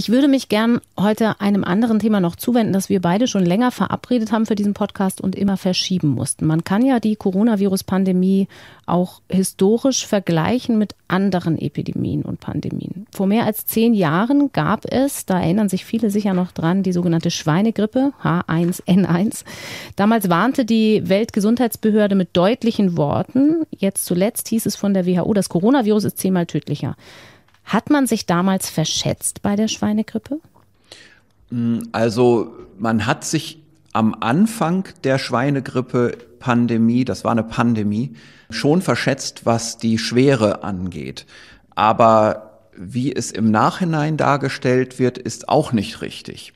Ich würde mich gern heute einem anderen Thema noch zuwenden, das wir beide schon länger verabredet haben für diesen Podcast und immer verschieben mussten. Man kann ja die Coronavirus-Pandemie auch historisch vergleichen mit anderen Epidemien und Pandemien. Vor mehr als zehn Jahren gab es, da erinnern sich viele sicher noch dran, die sogenannte Schweinegrippe H1N1. Damals warnte die Weltgesundheitsbehörde mit deutlichen Worten. Jetzt zuletzt hieß es von der WHO, das Coronavirus ist zehnmal tödlicher. Hat man sich damals verschätzt bei der Schweinegrippe? Mm, also man hat sich am Anfang der Schweinegrippe-Pandemie, das war eine Pandemie, schon verschätzt, was die Schwere angeht. Aber wie es im Nachhinein dargestellt wird, ist auch nicht richtig.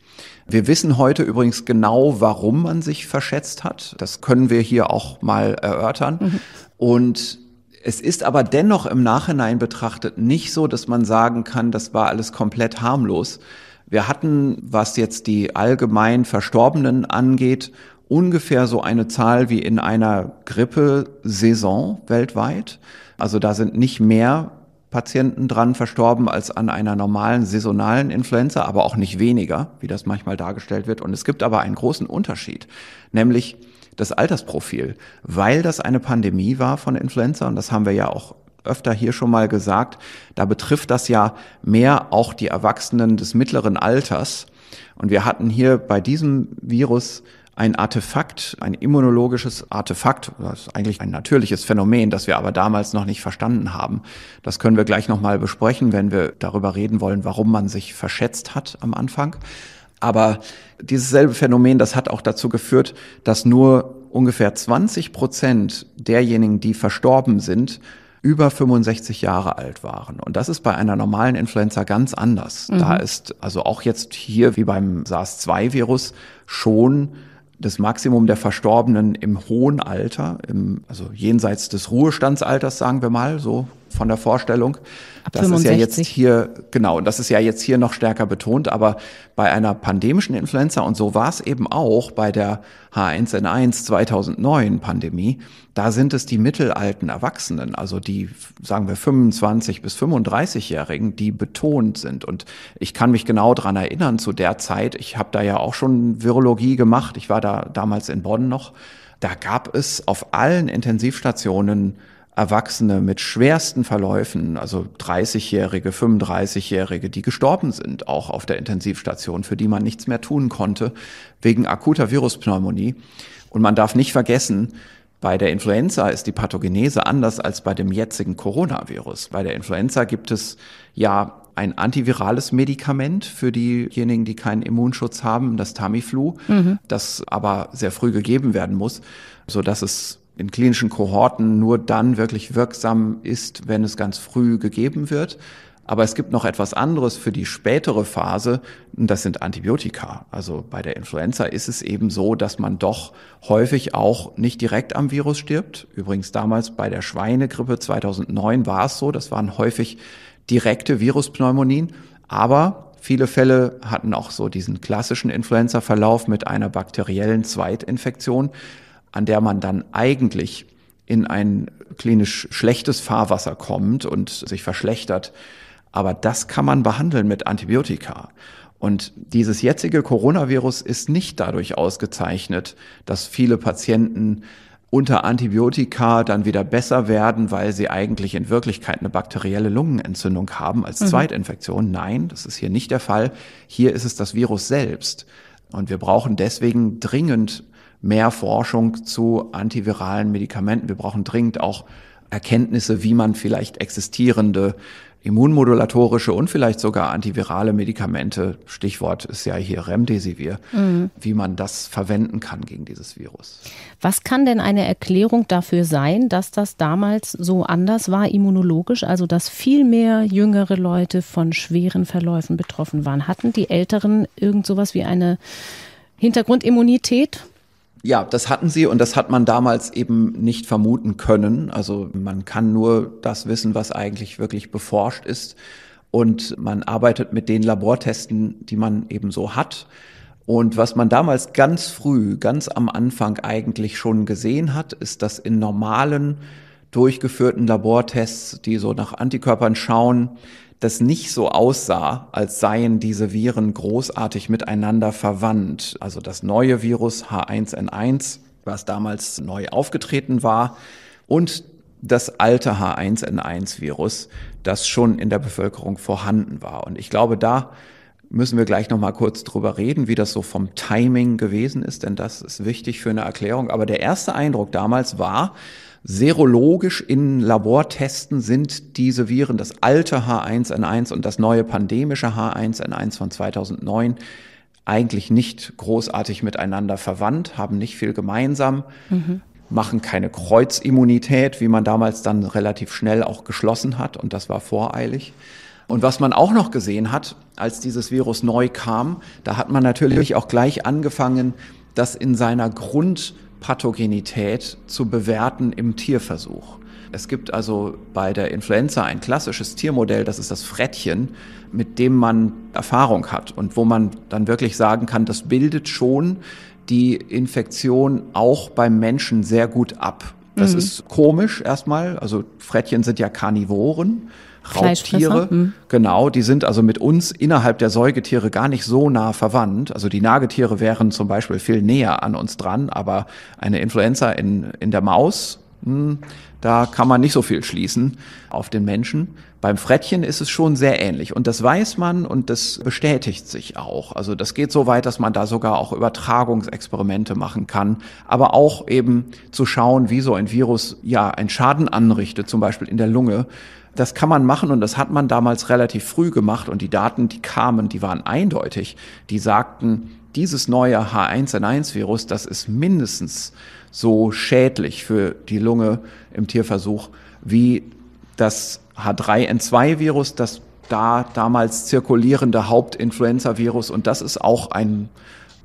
Wir wissen heute übrigens genau, warum man sich verschätzt hat. Das können wir hier auch mal erörtern. Mhm. Und es ist aber dennoch im Nachhinein betrachtet nicht so, dass man sagen kann, das war alles komplett harmlos. Wir hatten, was jetzt die allgemein Verstorbenen angeht, ungefähr so eine Zahl wie in einer Grippesaison weltweit. Also da sind nicht mehr Patienten dran verstorben als an einer normalen saisonalen Influenza, aber auch nicht weniger, wie das manchmal dargestellt wird. Und es gibt aber einen großen Unterschied, nämlich das Altersprofil, weil das eine Pandemie war von Influenza und das haben wir ja auch öfter hier schon mal gesagt, da betrifft das ja mehr auch die Erwachsenen des mittleren Alters. Und wir hatten hier bei diesem Virus ein Artefakt, ein immunologisches Artefakt, das ist eigentlich ein natürliches Phänomen, das wir aber damals noch nicht verstanden haben. Das können wir gleich nochmal besprechen, wenn wir darüber reden wollen, warum man sich verschätzt hat am Anfang. Aber dieses selbe Phänomen, das hat auch dazu geführt, dass nur ungefähr 20 Prozent derjenigen, die verstorben sind, über 65 Jahre alt waren. Und das ist bei einer normalen Influenza ganz anders. Mhm. Da ist also auch jetzt hier wie beim SARS-2-Virus schon das Maximum der Verstorbenen im hohen Alter, im, also jenseits des Ruhestandsalters, sagen wir mal, so von der Vorstellung. Ab das 65. ist ja jetzt hier, genau, das ist ja jetzt hier noch stärker betont, aber bei einer pandemischen Influenza, und so war es eben auch bei der H1N1 2009 Pandemie, da sind es die mittelalten Erwachsenen, also die, sagen wir, 25 bis 35-Jährigen, die betont sind. Und ich kann mich genau dran erinnern zu der Zeit, ich habe da ja auch schon Virologie gemacht, ich war da damals in Bonn noch, da gab es auf allen Intensivstationen Erwachsene mit schwersten Verläufen, also 30-Jährige, 35-Jährige, die gestorben sind, auch auf der Intensivstation, für die man nichts mehr tun konnte, wegen akuter Viruspneumonie. Und man darf nicht vergessen, bei der Influenza ist die Pathogenese anders als bei dem jetzigen Coronavirus. Bei der Influenza gibt es ja ein antivirales Medikament für diejenigen, die keinen Immunschutz haben, das Tamiflu, mhm. das aber sehr früh gegeben werden muss, so dass es in klinischen Kohorten nur dann wirklich wirksam ist, wenn es ganz früh gegeben wird. Aber es gibt noch etwas anderes für die spätere Phase, und das sind Antibiotika. Also bei der Influenza ist es eben so, dass man doch häufig auch nicht direkt am Virus stirbt. Übrigens damals bei der Schweinegrippe 2009 war es so, das waren häufig direkte Viruspneumonien, aber viele Fälle hatten auch so diesen klassischen Influenza-Verlauf mit einer bakteriellen Zweitinfektion an der man dann eigentlich in ein klinisch schlechtes Fahrwasser kommt und sich verschlechtert. Aber das kann man behandeln mit Antibiotika. Und dieses jetzige Coronavirus ist nicht dadurch ausgezeichnet, dass viele Patienten unter Antibiotika dann wieder besser werden, weil sie eigentlich in Wirklichkeit eine bakterielle Lungenentzündung haben als mhm. Zweitinfektion. Nein, das ist hier nicht der Fall. Hier ist es das Virus selbst. Und wir brauchen deswegen dringend mehr Forschung zu antiviralen Medikamenten. Wir brauchen dringend auch Erkenntnisse, wie man vielleicht existierende immunmodulatorische und vielleicht sogar antivirale Medikamente, Stichwort ist ja hier Remdesivir, mhm. wie man das verwenden kann gegen dieses Virus. Was kann denn eine Erklärung dafür sein, dass das damals so anders war immunologisch, also dass viel mehr jüngere Leute von schweren Verläufen betroffen waren? Hatten die Älteren irgend sowas wie eine Hintergrundimmunität? Ja, das hatten sie und das hat man damals eben nicht vermuten können. Also man kann nur das wissen, was eigentlich wirklich beforscht ist. Und man arbeitet mit den Labortesten, die man eben so hat. Und was man damals ganz früh, ganz am Anfang eigentlich schon gesehen hat, ist, dass in normalen durchgeführten Labortests, die so nach Antikörpern schauen, das nicht so aussah, als seien diese Viren großartig miteinander verwandt. Also das neue Virus H1N1, was damals neu aufgetreten war, und das alte H1N1-Virus, das schon in der Bevölkerung vorhanden war. Und ich glaube, da müssen wir gleich noch mal kurz drüber reden, wie das so vom Timing gewesen ist, denn das ist wichtig für eine Erklärung. Aber der erste Eindruck damals war, Serologisch in Labortesten sind diese Viren, das alte H1N1 und das neue pandemische H1N1 von 2009, eigentlich nicht großartig miteinander verwandt, haben nicht viel gemeinsam, mhm. machen keine Kreuzimmunität, wie man damals dann relativ schnell auch geschlossen hat. Und das war voreilig. Und was man auch noch gesehen hat, als dieses Virus neu kam, da hat man natürlich auch gleich angefangen, das in seiner Grund Pathogenität zu bewerten im Tierversuch. Es gibt also bei der Influenza ein klassisches Tiermodell, das ist das Frettchen, mit dem man Erfahrung hat und wo man dann wirklich sagen kann, das bildet schon die Infektion auch beim Menschen sehr gut ab. Das mhm. ist komisch erstmal, also Frettchen sind ja Karnivoren Raubtiere. Hm. Genau, die sind also mit uns innerhalb der Säugetiere gar nicht so nah verwandt. Also die Nagetiere wären zum Beispiel viel näher an uns dran, aber eine Influenza in, in der Maus, hm, da kann man nicht so viel schließen auf den Menschen. Beim Frettchen ist es schon sehr ähnlich. Und das weiß man und das bestätigt sich auch. Also das geht so weit, dass man da sogar auch Übertragungsexperimente machen kann. Aber auch eben zu schauen, wie so ein Virus ja einen Schaden anrichtet, zum Beispiel in der Lunge das kann man machen und das hat man damals relativ früh gemacht und die Daten, die kamen, die waren eindeutig. Die sagten, dieses neue H1N1-Virus, das ist mindestens so schädlich für die Lunge im Tierversuch wie das H3N2-Virus, das da damals zirkulierende Hauptinfluenza-Virus. Und das ist auch ein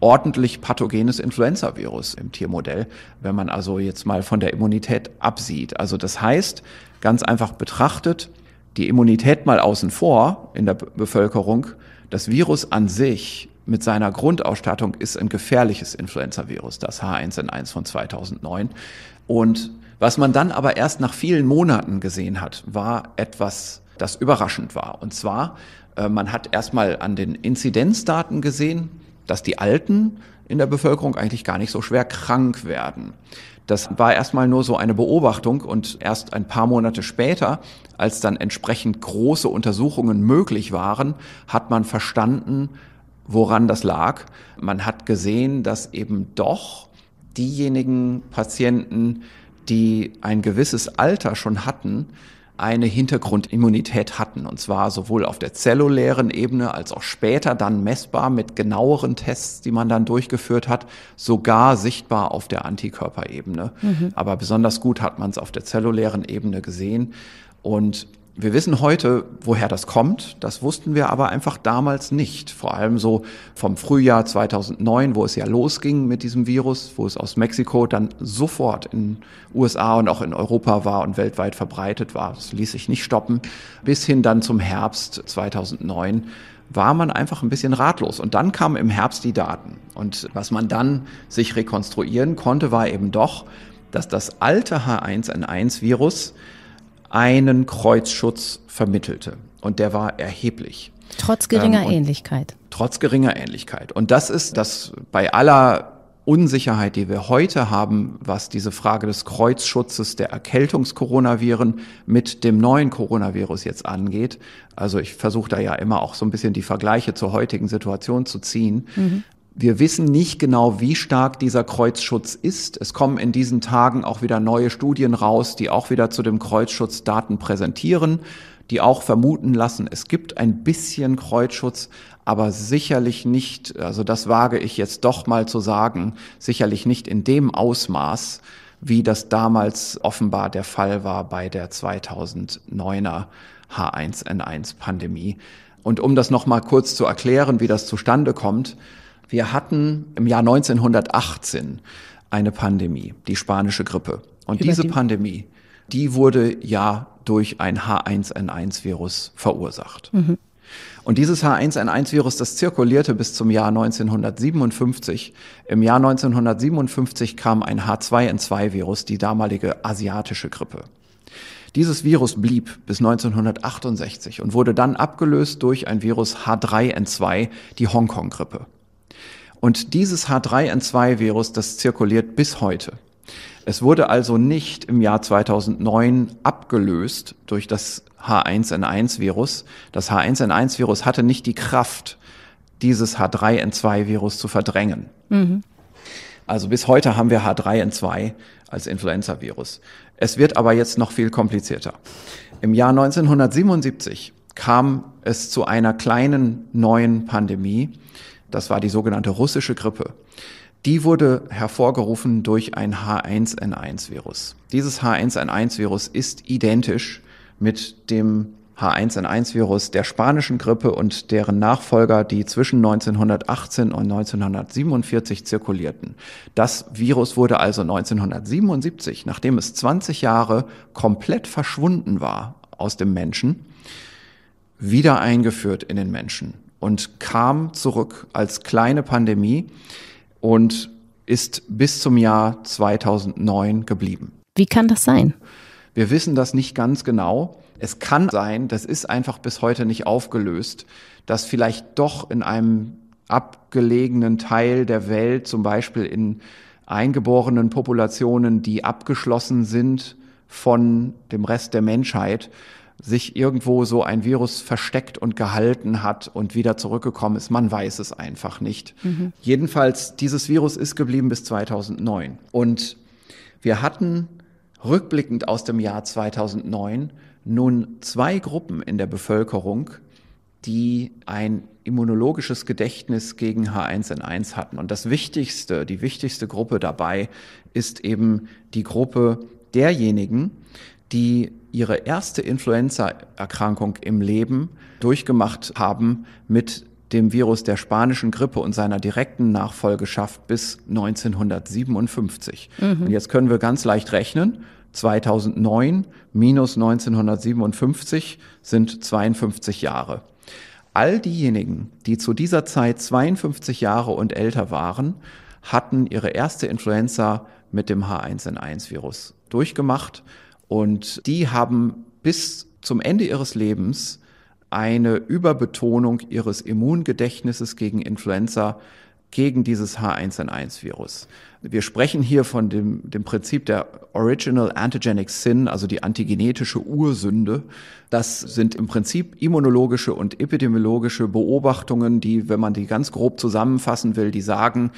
ordentlich pathogenes Influenza-Virus im Tiermodell, wenn man also jetzt mal von der Immunität absieht. Also das heißt, ganz einfach betrachtet, die Immunität mal außen vor in der Bevölkerung, das Virus an sich mit seiner Grundausstattung ist ein gefährliches Influenza-Virus, das H1N1 von 2009. Und was man dann aber erst nach vielen Monaten gesehen hat, war etwas, das überraschend war. Und zwar, äh, man hat erstmal an den Inzidenzdaten gesehen, dass die Alten in der Bevölkerung eigentlich gar nicht so schwer krank werden. Das war erstmal nur so eine Beobachtung und erst ein paar Monate später, als dann entsprechend große Untersuchungen möglich waren, hat man verstanden, woran das lag. Man hat gesehen, dass eben doch diejenigen Patienten, die ein gewisses Alter schon hatten, eine Hintergrundimmunität hatten. Und zwar sowohl auf der zellulären Ebene als auch später dann messbar mit genaueren Tests, die man dann durchgeführt hat, sogar sichtbar auf der Antikörperebene. Mhm. Aber besonders gut hat man es auf der zellulären Ebene gesehen. Und wir wissen heute, woher das kommt. Das wussten wir aber einfach damals nicht. Vor allem so vom Frühjahr 2009, wo es ja losging mit diesem Virus, wo es aus Mexiko dann sofort in USA und auch in Europa war und weltweit verbreitet war. Das ließ sich nicht stoppen. Bis hin dann zum Herbst 2009 war man einfach ein bisschen ratlos. Und dann kamen im Herbst die Daten. Und was man dann sich rekonstruieren konnte, war eben doch, dass das alte H1N1-Virus einen Kreuzschutz vermittelte. Und der war erheblich. Trotz geringer ähm, Ähnlichkeit. Trotz geringer Ähnlichkeit. Und das ist das bei aller Unsicherheit, die wir heute haben, was diese Frage des Kreuzschutzes der Erkältungskoronaviren mit dem neuen Coronavirus jetzt angeht. Also ich versuche da ja immer auch so ein bisschen die Vergleiche zur heutigen Situation zu ziehen. Mhm. Wir wissen nicht genau, wie stark dieser Kreuzschutz ist. Es kommen in diesen Tagen auch wieder neue Studien raus, die auch wieder zu dem Kreuzschutz Daten präsentieren, die auch vermuten lassen, es gibt ein bisschen Kreuzschutz, aber sicherlich nicht, also das wage ich jetzt doch mal zu sagen, sicherlich nicht in dem Ausmaß, wie das damals offenbar der Fall war bei der 2009er H1N1 Pandemie. Und um das nochmal kurz zu erklären, wie das zustande kommt, wir hatten im Jahr 1918 eine Pandemie, die spanische Grippe. Und Über diese die? Pandemie, die wurde ja durch ein H1N1-Virus verursacht. Mhm. Und dieses H1N1-Virus, das zirkulierte bis zum Jahr 1957. Im Jahr 1957 kam ein H2N2-Virus, die damalige asiatische Grippe. Dieses Virus blieb bis 1968 und wurde dann abgelöst durch ein Virus H3N2, die Hongkong-Grippe. Und dieses H3N2-Virus, das zirkuliert bis heute. Es wurde also nicht im Jahr 2009 abgelöst durch das H1N1-Virus. Das H1N1-Virus hatte nicht die Kraft, dieses H3N2-Virus zu verdrängen. Mhm. Also bis heute haben wir H3N2 als Influenza-Virus. Es wird aber jetzt noch viel komplizierter. Im Jahr 1977 kam es zu einer kleinen neuen Pandemie, das war die sogenannte russische Grippe. Die wurde hervorgerufen durch ein H1N1-Virus. Dieses H1N1-Virus ist identisch mit dem H1N1-Virus der spanischen Grippe und deren Nachfolger, die zwischen 1918 und 1947 zirkulierten. Das Virus wurde also 1977, nachdem es 20 Jahre komplett verschwunden war aus dem Menschen, wieder eingeführt in den Menschen und kam zurück als kleine Pandemie und ist bis zum Jahr 2009 geblieben. Wie kann das sein? Wir wissen das nicht ganz genau. Es kann sein, das ist einfach bis heute nicht aufgelöst, dass vielleicht doch in einem abgelegenen Teil der Welt, zum Beispiel in eingeborenen Populationen, die abgeschlossen sind von dem Rest der Menschheit, sich irgendwo so ein Virus versteckt und gehalten hat und wieder zurückgekommen ist. Man weiß es einfach nicht. Mhm. Jedenfalls, dieses Virus ist geblieben bis 2009. Und wir hatten rückblickend aus dem Jahr 2009 nun zwei Gruppen in der Bevölkerung, die ein immunologisches Gedächtnis gegen H1N1 hatten. Und das Wichtigste, die wichtigste Gruppe dabei ist eben die Gruppe derjenigen, die ihre erste Influenza-Erkrankung im Leben durchgemacht haben mit dem Virus der spanischen Grippe und seiner direkten Nachfolgeschaft bis 1957. Mhm. Und jetzt können wir ganz leicht rechnen. 2009 minus 1957 sind 52 Jahre. All diejenigen, die zu dieser Zeit 52 Jahre und älter waren, hatten ihre erste Influenza mit dem H1N1-Virus durchgemacht. Und die haben bis zum Ende ihres Lebens eine Überbetonung ihres Immungedächtnisses gegen Influenza gegen dieses H1N1-Virus. Wir sprechen hier von dem, dem Prinzip der Original Antigenic Sin, also die antigenetische Ursünde. Das sind im Prinzip immunologische und epidemiologische Beobachtungen, die, wenn man die ganz grob zusammenfassen will, die sagen,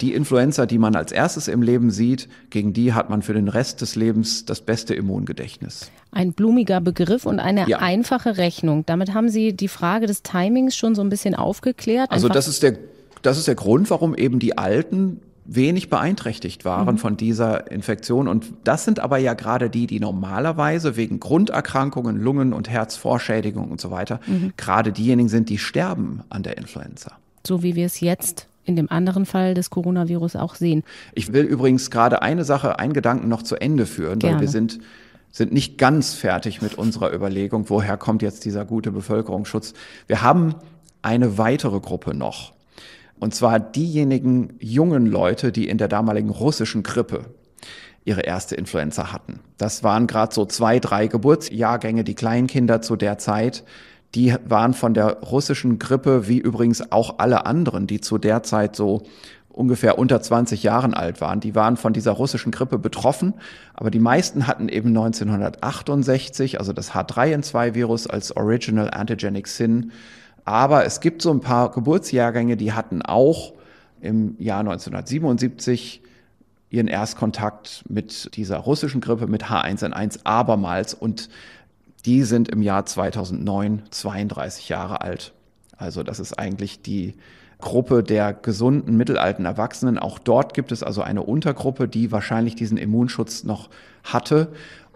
die Influenza, die man als erstes im Leben sieht, gegen die hat man für den Rest des Lebens das beste Immungedächtnis. Ein blumiger Begriff und eine ja. einfache Rechnung. Damit haben Sie die Frage des Timings schon so ein bisschen aufgeklärt. Also Einfach das ist der das ist der Grund, warum eben die Alten wenig beeinträchtigt waren mhm. von dieser Infektion. Und das sind aber ja gerade die, die normalerweise wegen Grunderkrankungen, Lungen- und Herzvorschädigungen und so weiter, mhm. gerade diejenigen sind, die sterben an der Influenza. So wie wir es jetzt in dem anderen Fall des Coronavirus auch sehen. Ich will übrigens gerade eine Sache, einen Gedanken noch zu Ende führen, Gerne. weil wir sind sind nicht ganz fertig mit unserer Überlegung, woher kommt jetzt dieser gute Bevölkerungsschutz. Wir haben eine weitere Gruppe noch, und zwar diejenigen jungen Leute, die in der damaligen russischen Grippe ihre erste Influenza hatten. Das waren gerade so zwei, drei Geburtsjahrgänge, die Kleinkinder zu der Zeit. Die waren von der russischen Grippe, wie übrigens auch alle anderen, die zu der Zeit so ungefähr unter 20 Jahren alt waren. Die waren von dieser russischen Grippe betroffen, aber die meisten hatten eben 1968, also das H3N2-Virus als Original Antigenic Sin aber es gibt so ein paar Geburtsjahrgänge, die hatten auch im Jahr 1977 ihren Erstkontakt mit dieser russischen Grippe, mit H1N1 abermals. Und die sind im Jahr 2009 32 Jahre alt. Also das ist eigentlich die Gruppe der gesunden mittelalten Erwachsenen. Auch dort gibt es also eine Untergruppe, die wahrscheinlich diesen Immunschutz noch hatte.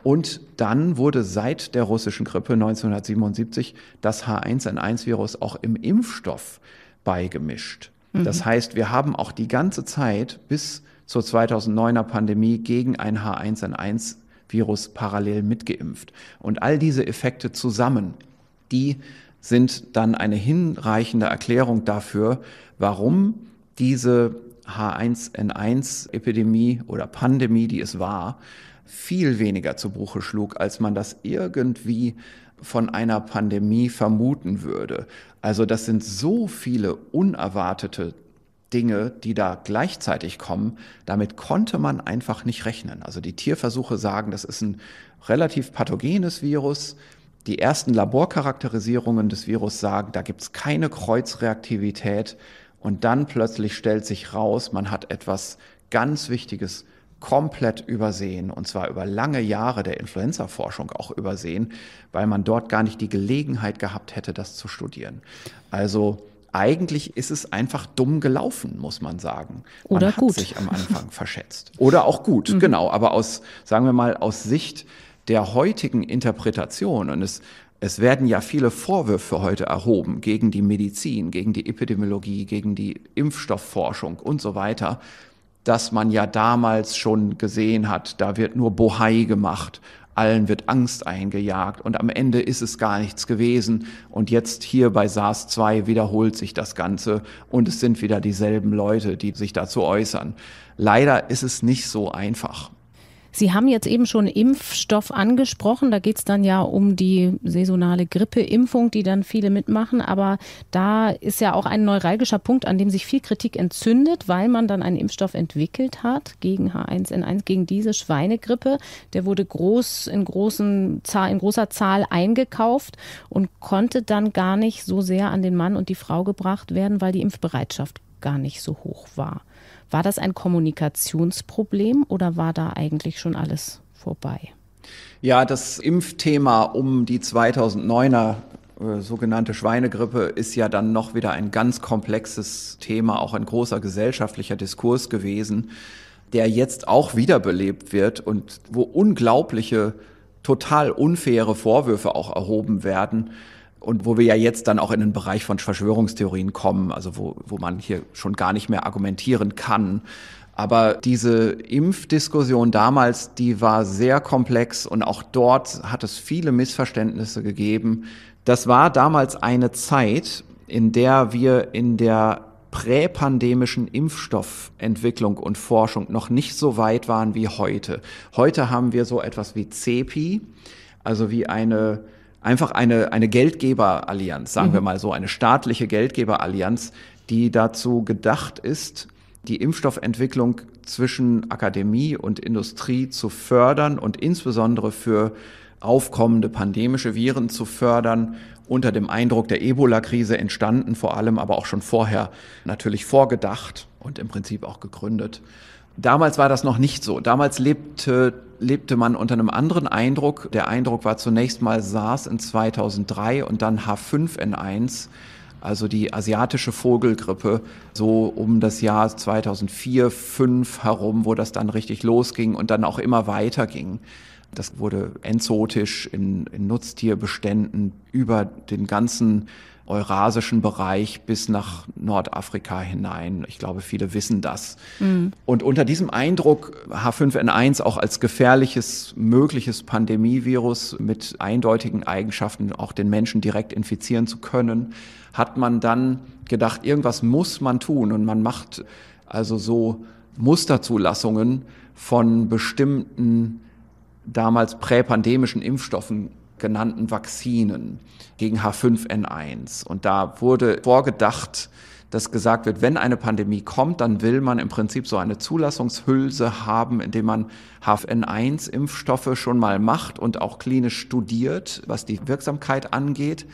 Und dann wurde seit der russischen Grippe 1977 das H1N1-Virus auch im Impfstoff beigemischt. Mhm. Das heißt, wir haben auch die ganze Zeit bis zur 2009er Pandemie gegen ein H1N1-Virus parallel mitgeimpft. Und all diese Effekte zusammen, die sind dann eine hinreichende Erklärung dafür, warum diese H1N1-Epidemie oder Pandemie, die es war, viel weniger zu Bruche schlug, als man das irgendwie von einer Pandemie vermuten würde. Also das sind so viele unerwartete Dinge, die da gleichzeitig kommen, damit konnte man einfach nicht rechnen. Also die Tierversuche sagen, das ist ein relativ pathogenes Virus. Die ersten Laborcharakterisierungen des Virus sagen, da gibt es keine Kreuzreaktivität. Und dann plötzlich stellt sich raus, man hat etwas ganz Wichtiges komplett übersehen und zwar über lange Jahre der Influenza-Forschung auch übersehen, weil man dort gar nicht die Gelegenheit gehabt hätte, das zu studieren. Also eigentlich ist es einfach dumm gelaufen, muss man sagen. Oder man hat gut. sich am Anfang verschätzt. Oder auch gut, mhm. genau. Aber aus, sagen wir mal, aus Sicht der heutigen Interpretation und es es werden ja viele Vorwürfe heute erhoben gegen die Medizin, gegen die Epidemiologie, gegen die Impfstoffforschung und so weiter das man ja damals schon gesehen hat. Da wird nur Bohai gemacht. Allen wird Angst eingejagt und am Ende ist es gar nichts gewesen. Und jetzt hier bei SARS-2 wiederholt sich das Ganze und es sind wieder dieselben Leute, die sich dazu äußern. Leider ist es nicht so einfach. Sie haben jetzt eben schon Impfstoff angesprochen. Da geht es dann ja um die saisonale Grippeimpfung, die dann viele mitmachen. Aber da ist ja auch ein neuralgischer Punkt, an dem sich viel Kritik entzündet, weil man dann einen Impfstoff entwickelt hat gegen H1N1, gegen diese Schweinegrippe. Der wurde groß in, großen, in großer Zahl eingekauft und konnte dann gar nicht so sehr an den Mann und die Frau gebracht werden, weil die Impfbereitschaft gar nicht so hoch war. War das ein Kommunikationsproblem oder war da eigentlich schon alles vorbei? Ja, das Impfthema um die 2009er äh, sogenannte Schweinegrippe ist ja dann noch wieder ein ganz komplexes Thema, auch ein großer gesellschaftlicher Diskurs gewesen, der jetzt auch wiederbelebt wird und wo unglaubliche, total unfaire Vorwürfe auch erhoben werden und wo wir ja jetzt dann auch in den Bereich von Verschwörungstheorien kommen, also wo, wo man hier schon gar nicht mehr argumentieren kann. Aber diese Impfdiskussion damals, die war sehr komplex und auch dort hat es viele Missverständnisse gegeben. Das war damals eine Zeit, in der wir in der präpandemischen Impfstoffentwicklung und Forschung noch nicht so weit waren wie heute. Heute haben wir so etwas wie CEPI, also wie eine einfach eine, eine Geldgeberallianz, sagen mhm. wir mal so, eine staatliche Geldgeberallianz, die dazu gedacht ist, die Impfstoffentwicklung zwischen Akademie und Industrie zu fördern und insbesondere für aufkommende pandemische Viren zu fördern, unter dem Eindruck der Ebola-Krise entstanden, vor allem aber auch schon vorher natürlich vorgedacht und im Prinzip auch gegründet. Damals war das noch nicht so. Damals lebte, lebte man unter einem anderen Eindruck. Der Eindruck war zunächst mal SARS in 2003 und dann H5N1, also die asiatische Vogelgrippe, so um das Jahr 2004, 5 herum, wo das dann richtig losging und dann auch immer weiter ging. Das wurde enzotisch in, in Nutztierbeständen über den ganzen eurasischen Bereich bis nach Nordafrika hinein. Ich glaube, viele wissen das. Mhm. Und unter diesem Eindruck H5N1 auch als gefährliches, mögliches Pandemievirus mit eindeutigen Eigenschaften auch den Menschen direkt infizieren zu können, hat man dann gedacht, irgendwas muss man tun und man macht also so Musterzulassungen von bestimmten damals präpandemischen Impfstoffen genannten Vaccinen gegen H5N1. Und da wurde vorgedacht, dass gesagt wird, wenn eine Pandemie kommt, dann will man im Prinzip so eine Zulassungshülse haben, indem man HFN1-Impfstoffe schon mal macht und auch klinisch studiert, was die Wirksamkeit angeht.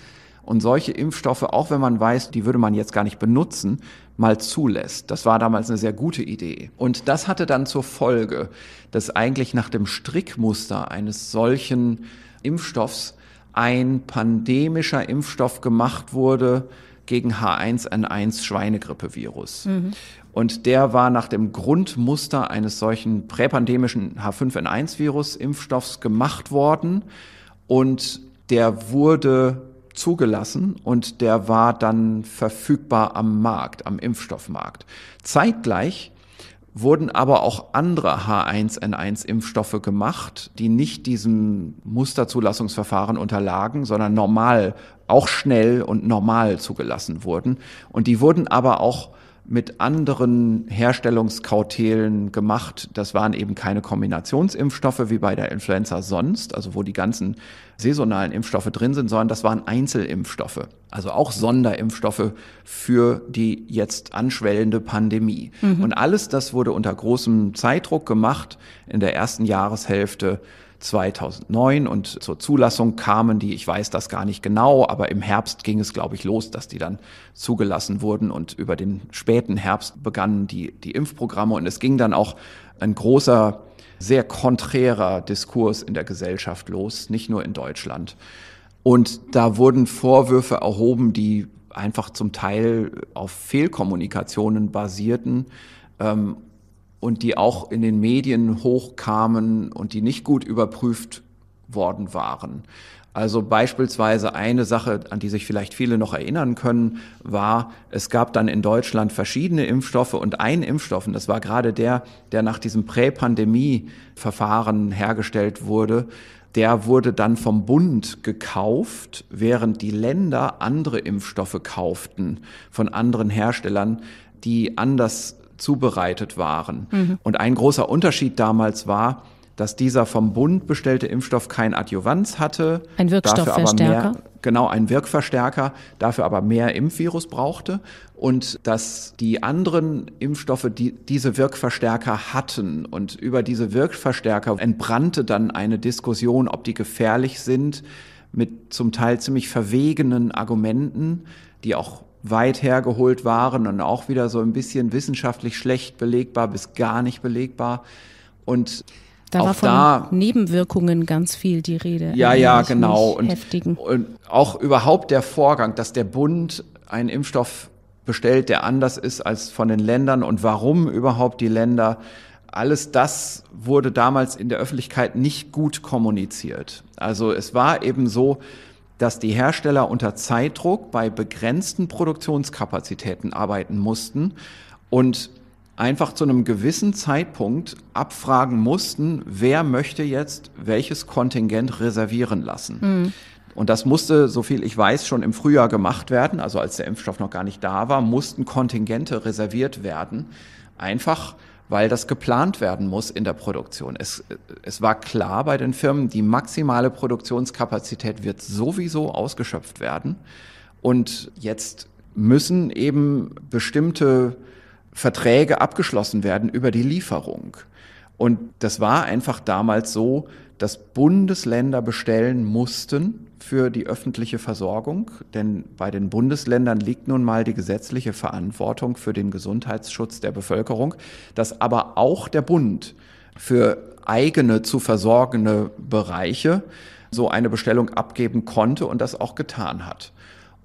Und solche Impfstoffe, auch wenn man weiß, die würde man jetzt gar nicht benutzen, mal zulässt. Das war damals eine sehr gute Idee. Und das hatte dann zur Folge, dass eigentlich nach dem Strickmuster eines solchen Impfstoffs ein pandemischer Impfstoff gemacht wurde gegen H1N1 1 Schweinegrippevirus. Mhm. Und der war nach dem Grundmuster eines solchen präpandemischen H5N1-Virus-Impfstoffs gemacht worden und der wurde zugelassen und der war dann verfügbar am Markt, am Impfstoffmarkt. Zeitgleich wurden aber auch andere H1N1-Impfstoffe gemacht, die nicht diesem Musterzulassungsverfahren unterlagen, sondern normal, auch schnell und normal zugelassen wurden. Und die wurden aber auch mit anderen Herstellungskautelen gemacht. Das waren eben keine Kombinationsimpfstoffe wie bei der Influenza sonst, also wo die ganzen saisonalen Impfstoffe drin sind, sondern das waren Einzelimpfstoffe, also auch Sonderimpfstoffe für die jetzt anschwellende Pandemie. Mhm. Und alles das wurde unter großem Zeitdruck gemacht in der ersten Jahreshälfte 2009 und zur Zulassung kamen die, ich weiß das gar nicht genau, aber im Herbst ging es, glaube ich, los, dass die dann zugelassen wurden und über den späten Herbst begannen die, die Impfprogramme und es ging dann auch ein großer sehr konträrer Diskurs in der Gesellschaft los, nicht nur in Deutschland. Und da wurden Vorwürfe erhoben, die einfach zum Teil auf Fehlkommunikationen basierten ähm, und die auch in den Medien hochkamen und die nicht gut überprüft worden waren. Also beispielsweise eine Sache, an die sich vielleicht viele noch erinnern können, war, es gab dann in Deutschland verschiedene Impfstoffe und ein Impfstoff, und das war gerade der, der nach diesem Präpandemie-Verfahren hergestellt wurde, der wurde dann vom Bund gekauft, während die Länder andere Impfstoffe kauften von anderen Herstellern, die anders zubereitet waren. Mhm. Und ein großer Unterschied damals war, dass dieser vom Bund bestellte Impfstoff kein Adjuvanz hatte. Ein Wirkstoffverstärker. genau, ein Wirkverstärker, dafür aber mehr Impfvirus brauchte. Und dass die anderen Impfstoffe, die diese Wirkverstärker hatten und über diese Wirkverstärker entbrannte dann eine Diskussion, ob die gefährlich sind, mit zum Teil ziemlich verwegenen Argumenten, die auch weit hergeholt waren und auch wieder so ein bisschen wissenschaftlich schlecht belegbar bis gar nicht belegbar. Und da auch war von da, Nebenwirkungen ganz viel die Rede. Ja, also ja, genau. Und, heftigen. und auch überhaupt der Vorgang, dass der Bund einen Impfstoff bestellt, der anders ist als von den Ländern und warum überhaupt die Länder. Alles das wurde damals in der Öffentlichkeit nicht gut kommuniziert. Also es war eben so, dass die Hersteller unter Zeitdruck bei begrenzten Produktionskapazitäten arbeiten mussten und einfach zu einem gewissen Zeitpunkt abfragen mussten, wer möchte jetzt welches Kontingent reservieren lassen. Mhm. Und das musste, so viel ich weiß, schon im Frühjahr gemacht werden. Also als der Impfstoff noch gar nicht da war, mussten Kontingente reserviert werden. Einfach, weil das geplant werden muss in der Produktion. Es, es war klar bei den Firmen, die maximale Produktionskapazität wird sowieso ausgeschöpft werden. Und jetzt müssen eben bestimmte Verträge abgeschlossen werden über die Lieferung. Und das war einfach damals so, dass Bundesländer bestellen mussten für die öffentliche Versorgung, denn bei den Bundesländern liegt nun mal die gesetzliche Verantwortung für den Gesundheitsschutz der Bevölkerung, dass aber auch der Bund für eigene zu versorgende Bereiche so eine Bestellung abgeben konnte und das auch getan hat.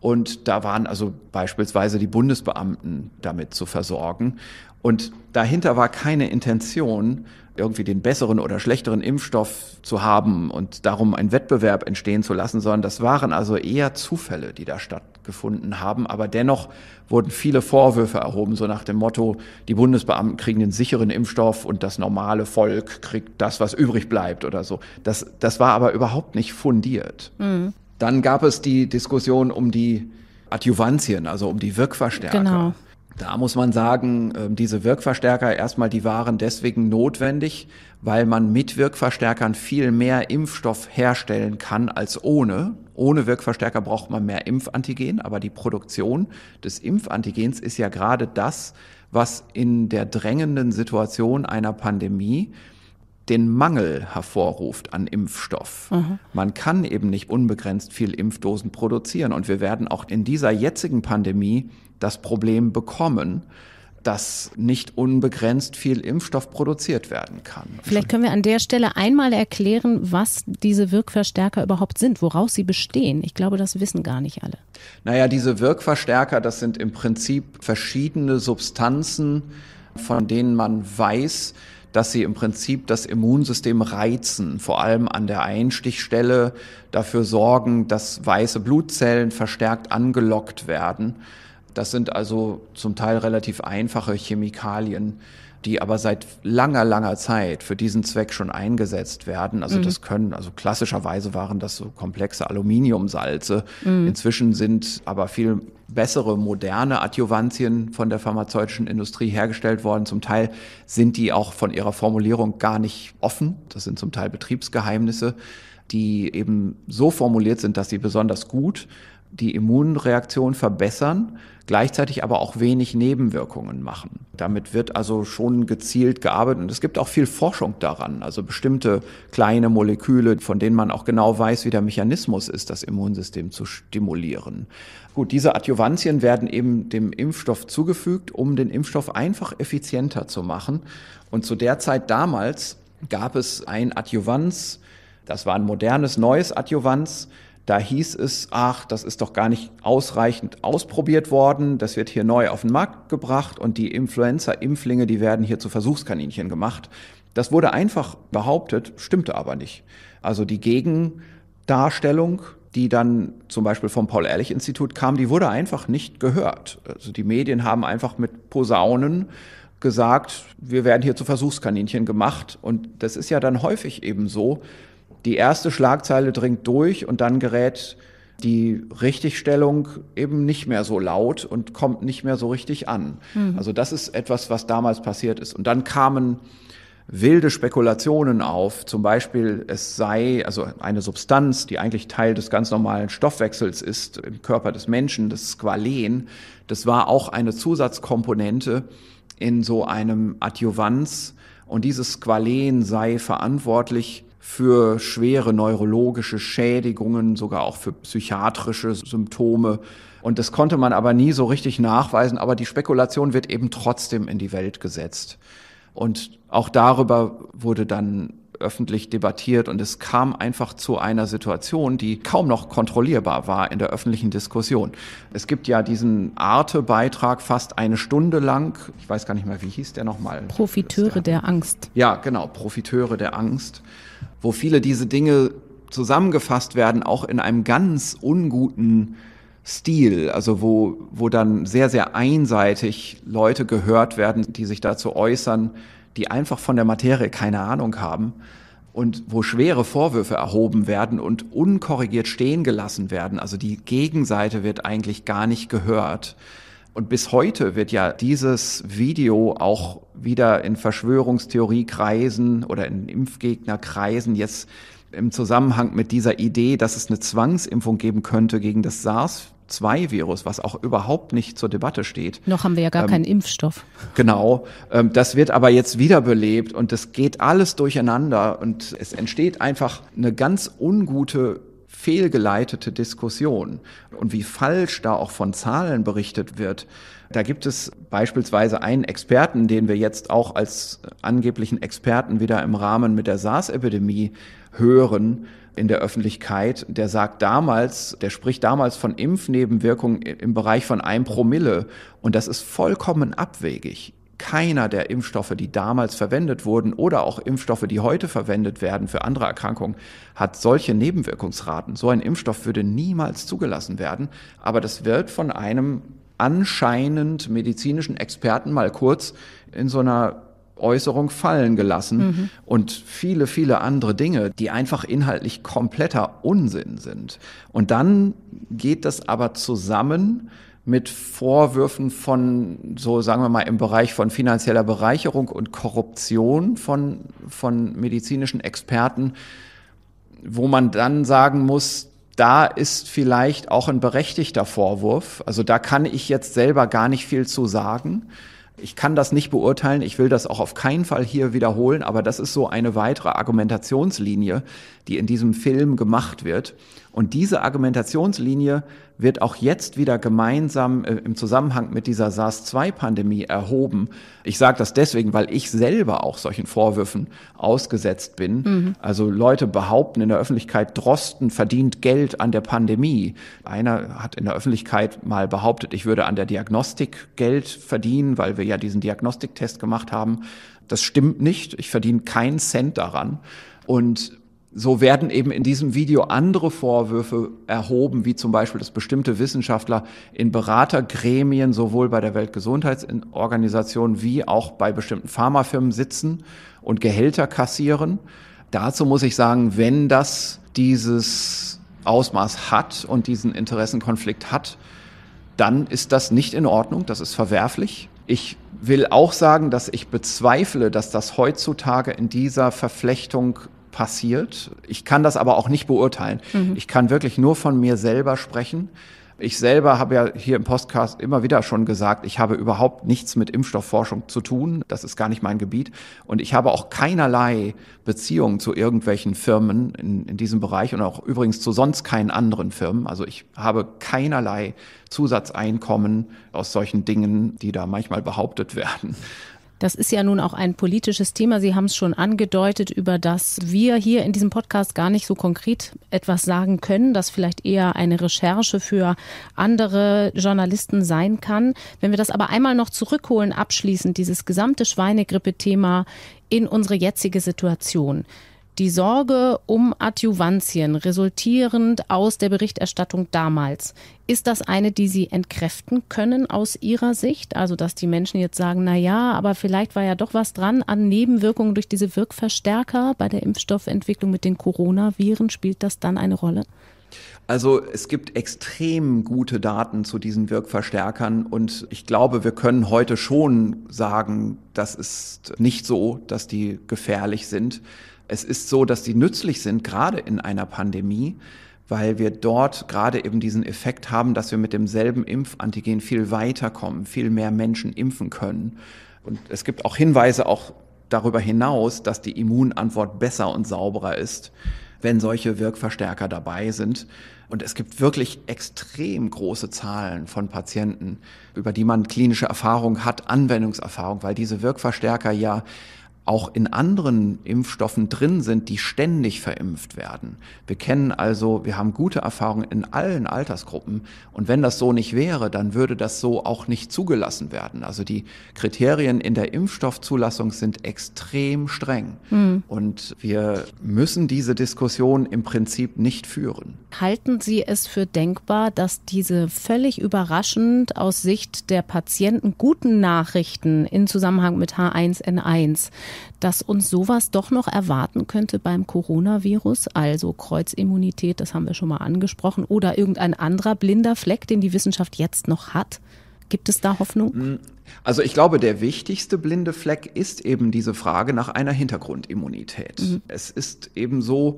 Und da waren also beispielsweise die Bundesbeamten damit zu versorgen. Und dahinter war keine Intention, irgendwie den besseren oder schlechteren Impfstoff zu haben und darum einen Wettbewerb entstehen zu lassen, sondern das waren also eher Zufälle, die da stattgefunden haben. Aber dennoch wurden viele Vorwürfe erhoben, so nach dem Motto, die Bundesbeamten kriegen den sicheren Impfstoff und das normale Volk kriegt das, was übrig bleibt oder so. Das, das war aber überhaupt nicht fundiert. Mhm. Dann gab es die Diskussion um die Adjuvantien, also um die Wirkverstärker. Genau. Da muss man sagen, ähm, diese Wirkverstärker erstmal, die waren deswegen notwendig, weil man mit Wirkverstärkern viel mehr Impfstoff herstellen kann als ohne. Ohne Wirkverstärker braucht man mehr Impfantigen, aber die Produktion des Impfantigens ist ja gerade das, was in der drängenden Situation einer Pandemie den Mangel hervorruft an Impfstoff. Mhm. Man kann eben nicht unbegrenzt viel Impfdosen produzieren und wir werden auch in dieser jetzigen Pandemie das Problem bekommen, dass nicht unbegrenzt viel Impfstoff produziert werden kann. Vielleicht können wir an der Stelle einmal erklären, was diese Wirkverstärker überhaupt sind, woraus sie bestehen. Ich glaube, das wissen gar nicht alle. Naja, diese Wirkverstärker, das sind im Prinzip verschiedene Substanzen, von denen man weiß, dass sie im Prinzip das Immunsystem reizen, vor allem an der Einstichstelle dafür sorgen, dass weiße Blutzellen verstärkt angelockt werden. Das sind also zum Teil relativ einfache Chemikalien die aber seit langer, langer Zeit für diesen Zweck schon eingesetzt werden. Also mhm. das können, also klassischerweise waren das so komplexe Aluminiumsalze. Mhm. Inzwischen sind aber viel bessere, moderne Adjuvantien von der pharmazeutischen Industrie hergestellt worden. Zum Teil sind die auch von ihrer Formulierung gar nicht offen. Das sind zum Teil Betriebsgeheimnisse, die eben so formuliert sind, dass sie besonders gut die Immunreaktion verbessern gleichzeitig aber auch wenig Nebenwirkungen machen. Damit wird also schon gezielt gearbeitet und es gibt auch viel Forschung daran, also bestimmte kleine Moleküle, von denen man auch genau weiß, wie der Mechanismus ist, das Immunsystem zu stimulieren. Gut, diese Adjuvantien werden eben dem Impfstoff zugefügt, um den Impfstoff einfach effizienter zu machen. Und zu der Zeit damals gab es ein Adjuvans, das war ein modernes, neues Adjuvans, da hieß es, ach, das ist doch gar nicht ausreichend ausprobiert worden, das wird hier neu auf den Markt gebracht und die Influenza-Impflinge, die werden hier zu Versuchskaninchen gemacht. Das wurde einfach behauptet, stimmte aber nicht. Also die Gegendarstellung, die dann zum Beispiel vom Paul-Ehrlich-Institut kam, die wurde einfach nicht gehört. Also die Medien haben einfach mit Posaunen gesagt, wir werden hier zu Versuchskaninchen gemacht. Und das ist ja dann häufig eben so, die erste Schlagzeile dringt durch und dann gerät die Richtigstellung eben nicht mehr so laut und kommt nicht mehr so richtig an. Mhm. Also das ist etwas, was damals passiert ist. Und dann kamen wilde Spekulationen auf, zum Beispiel es sei, also eine Substanz, die eigentlich Teil des ganz normalen Stoffwechsels ist im Körper des Menschen, das Squalen, das war auch eine Zusatzkomponente in so einem Adjuvans und dieses Squalen sei verantwortlich für schwere neurologische Schädigungen, sogar auch für psychiatrische Symptome. Und das konnte man aber nie so richtig nachweisen, aber die Spekulation wird eben trotzdem in die Welt gesetzt. Und auch darüber wurde dann öffentlich debattiert und es kam einfach zu einer Situation, die kaum noch kontrollierbar war in der öffentlichen Diskussion. Es gibt ja diesen Arte-Beitrag fast eine Stunde lang. Ich weiß gar nicht mehr, wie hieß der nochmal? Profiteure der, der Angst. Ja, genau, Profiteure der Angst wo viele diese Dinge zusammengefasst werden, auch in einem ganz unguten Stil, also wo, wo dann sehr, sehr einseitig Leute gehört werden, die sich dazu äußern, die einfach von der Materie keine Ahnung haben und wo schwere Vorwürfe erhoben werden und unkorrigiert stehen gelassen werden. Also die Gegenseite wird eigentlich gar nicht gehört. Und bis heute wird ja dieses Video auch wieder in Verschwörungstheoriekreisen oder in Impfgegnerkreisen jetzt im Zusammenhang mit dieser Idee, dass es eine Zwangsimpfung geben könnte gegen das SARS. 2 virus was auch überhaupt nicht zur Debatte steht. Noch haben wir ja gar ähm, keinen Impfstoff. Genau. Ähm, das wird aber jetzt wiederbelebt und es geht alles durcheinander und es entsteht einfach eine ganz ungute fehlgeleitete Diskussion und wie falsch da auch von Zahlen berichtet wird. Da gibt es beispielsweise einen Experten, den wir jetzt auch als angeblichen Experten wieder im Rahmen mit der SARS-Epidemie hören in der Öffentlichkeit, der sagt damals, der spricht damals von Impfnebenwirkungen im Bereich von einem Promille. Und das ist vollkommen abwegig keiner der Impfstoffe, die damals verwendet wurden oder auch Impfstoffe, die heute verwendet werden für andere Erkrankungen, hat solche Nebenwirkungsraten. So ein Impfstoff würde niemals zugelassen werden, aber das wird von einem anscheinend medizinischen Experten mal kurz in so einer Äußerung fallen gelassen mhm. und viele, viele andere Dinge, die einfach inhaltlich kompletter Unsinn sind. Und dann geht das aber zusammen mit Vorwürfen von, so sagen wir mal, im Bereich von finanzieller Bereicherung und Korruption von, von medizinischen Experten, wo man dann sagen muss, da ist vielleicht auch ein berechtigter Vorwurf. Also da kann ich jetzt selber gar nicht viel zu sagen. Ich kann das nicht beurteilen. Ich will das auch auf keinen Fall hier wiederholen. Aber das ist so eine weitere Argumentationslinie, die in diesem Film gemacht wird. Und diese Argumentationslinie wird auch jetzt wieder gemeinsam äh, im Zusammenhang mit dieser SARS-2-Pandemie erhoben. Ich sage das deswegen, weil ich selber auch solchen Vorwürfen ausgesetzt bin. Mhm. Also Leute behaupten in der Öffentlichkeit, Drosten verdient Geld an der Pandemie. Einer hat in der Öffentlichkeit mal behauptet, ich würde an der Diagnostik Geld verdienen, weil wir ja diesen Diagnostiktest gemacht haben. Das stimmt nicht. Ich verdiene keinen Cent daran. Und so werden eben in diesem Video andere Vorwürfe erhoben, wie zum Beispiel, dass bestimmte Wissenschaftler in Beratergremien sowohl bei der Weltgesundheitsorganisation wie auch bei bestimmten Pharmafirmen sitzen und Gehälter kassieren. Dazu muss ich sagen, wenn das dieses Ausmaß hat und diesen Interessenkonflikt hat, dann ist das nicht in Ordnung, das ist verwerflich. Ich will auch sagen, dass ich bezweifle, dass das heutzutage in dieser Verflechtung passiert. Ich kann das aber auch nicht beurteilen. Mhm. Ich kann wirklich nur von mir selber sprechen. Ich selber habe ja hier im Podcast immer wieder schon gesagt, ich habe überhaupt nichts mit Impfstoffforschung zu tun. Das ist gar nicht mein Gebiet. Und ich habe auch keinerlei Beziehungen zu irgendwelchen Firmen in, in diesem Bereich und auch übrigens zu sonst keinen anderen Firmen. Also ich habe keinerlei Zusatzeinkommen aus solchen Dingen, die da manchmal behauptet werden. Das ist ja nun auch ein politisches Thema. Sie haben es schon angedeutet, über das wir hier in diesem Podcast gar nicht so konkret etwas sagen können, das vielleicht eher eine Recherche für andere Journalisten sein kann. Wenn wir das aber einmal noch zurückholen, abschließend, dieses gesamte Schweinegrippe-Thema in unsere jetzige Situation. Die Sorge um Adjuvantien resultierend aus der Berichterstattung damals, ist das eine, die Sie entkräften können aus Ihrer Sicht? Also, dass die Menschen jetzt sagen, na ja, aber vielleicht war ja doch was dran an Nebenwirkungen durch diese Wirkverstärker bei der Impfstoffentwicklung mit den Coronaviren. Spielt das dann eine Rolle? Also es gibt extrem gute Daten zu diesen Wirkverstärkern und ich glaube, wir können heute schon sagen, das ist nicht so, dass die gefährlich sind es ist so, dass die nützlich sind, gerade in einer Pandemie, weil wir dort gerade eben diesen Effekt haben, dass wir mit demselben Impfantigen viel weiterkommen, viel mehr Menschen impfen können. Und es gibt auch Hinweise auch darüber hinaus, dass die Immunantwort besser und sauberer ist, wenn solche Wirkverstärker dabei sind. Und es gibt wirklich extrem große Zahlen von Patienten, über die man klinische Erfahrung hat, Anwendungserfahrung, weil diese Wirkverstärker ja auch in anderen Impfstoffen drin sind, die ständig verimpft werden. Wir kennen also, wir haben gute Erfahrungen in allen Altersgruppen. Und wenn das so nicht wäre, dann würde das so auch nicht zugelassen werden. Also die Kriterien in der Impfstoffzulassung sind extrem streng. Mhm. Und wir müssen diese Diskussion im Prinzip nicht führen. Halten Sie es für denkbar, dass diese völlig überraschend aus Sicht der Patienten guten Nachrichten in Zusammenhang mit H1N1 dass uns sowas doch noch erwarten könnte beim Coronavirus, also Kreuzimmunität, das haben wir schon mal angesprochen, oder irgendein anderer blinder Fleck, den die Wissenschaft jetzt noch hat? Gibt es da Hoffnung? Hm, also ich glaube, der wichtigste blinde Fleck ist eben diese Frage nach einer Hintergrundimmunität. Mhm. Es ist eben so,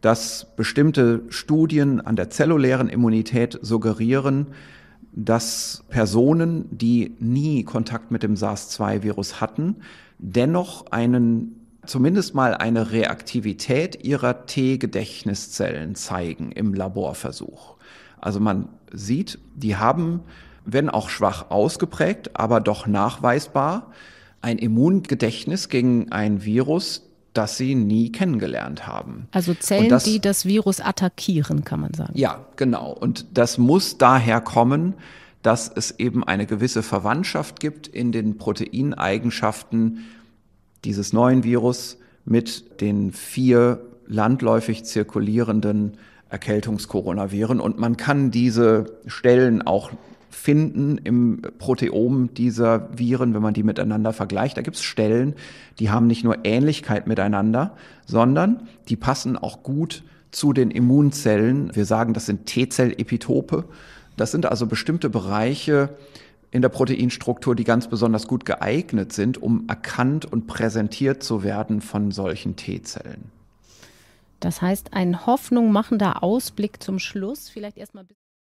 dass bestimmte Studien an der zellulären Immunität suggerieren, dass Personen, die nie Kontakt mit dem SARS-2-Virus hatten, dennoch einen zumindest mal eine Reaktivität ihrer T-Gedächtniszellen zeigen im Laborversuch. Also man sieht, die haben, wenn auch schwach ausgeprägt, aber doch nachweisbar, ein Immungedächtnis gegen ein Virus, das sie nie kennengelernt haben. Also Zellen, das, die das Virus attackieren, kann man sagen. Ja, genau. Und das muss daher kommen, dass es eben eine gewisse Verwandtschaft gibt in den Proteineigenschaften dieses neuen Virus mit den vier landläufig zirkulierenden Erkältungskoronaviren. Und man kann diese Stellen auch finden im Proteom dieser Viren, wenn man die miteinander vergleicht. Da gibt es Stellen, die haben nicht nur Ähnlichkeit miteinander, sondern die passen auch gut zu den Immunzellen. Wir sagen, das sind T-Zell-Epitope. Das sind also bestimmte Bereiche in der Proteinstruktur, die ganz besonders gut geeignet sind, um erkannt und präsentiert zu werden von solchen T-Zellen. Das heißt, ein hoffnungmachender Ausblick zum Schluss. Vielleicht erstmal.